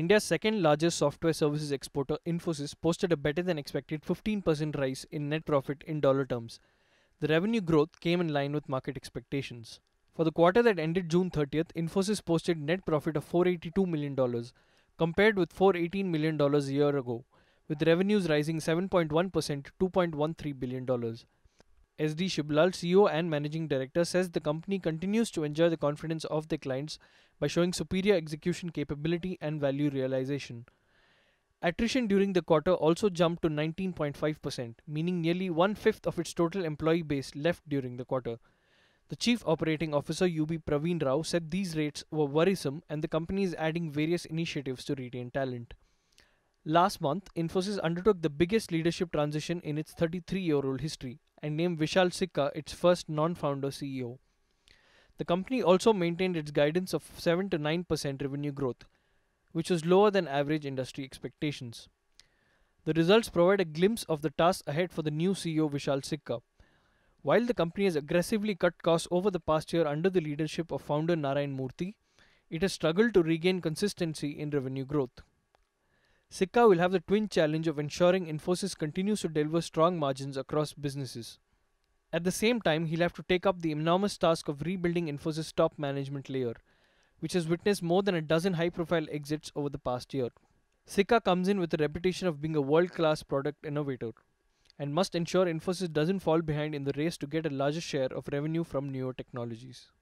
India's second largest software services exporter, Infosys, posted a better than expected 15% rise in net profit in dollar terms. The revenue growth came in line with market expectations. For the quarter that ended June 30th, Infosys posted net profit of $482 million, compared with $418 million a year ago, with revenues rising 7.1% to $2.13 billion. SD Shiblal, CEO and Managing Director, says the company continues to enjoy the confidence of the clients by showing superior execution capability and value realization. Attrition during the quarter also jumped to 19.5%, meaning nearly one fifth of its total employee base left during the quarter. The Chief Operating Officer UB Praveen Rao said these rates were worrisome and the company is adding various initiatives to retain talent. Last month, Infosys undertook the biggest leadership transition in its 33 year old history and named Vishal Sikka its first non founder CEO. The company also maintained its guidance of 7 to 9% revenue growth, which was lower than average industry expectations. The results provide a glimpse of the task ahead for the new CEO Vishal Sikka. While the company has aggressively cut costs over the past year under the leadership of founder Narayan Murthy, it has struggled to regain consistency in revenue growth. Sika will have the twin challenge of ensuring Infosys continues to deliver strong margins across businesses. At the same time, he'll have to take up the enormous task of rebuilding Infosys' top management layer, which has witnessed more than a dozen high profile exits over the past year. Sika comes in with a reputation of being a world class product innovator and must ensure Infosys doesn't fall behind in the race to get a larger share of revenue from newer technologies.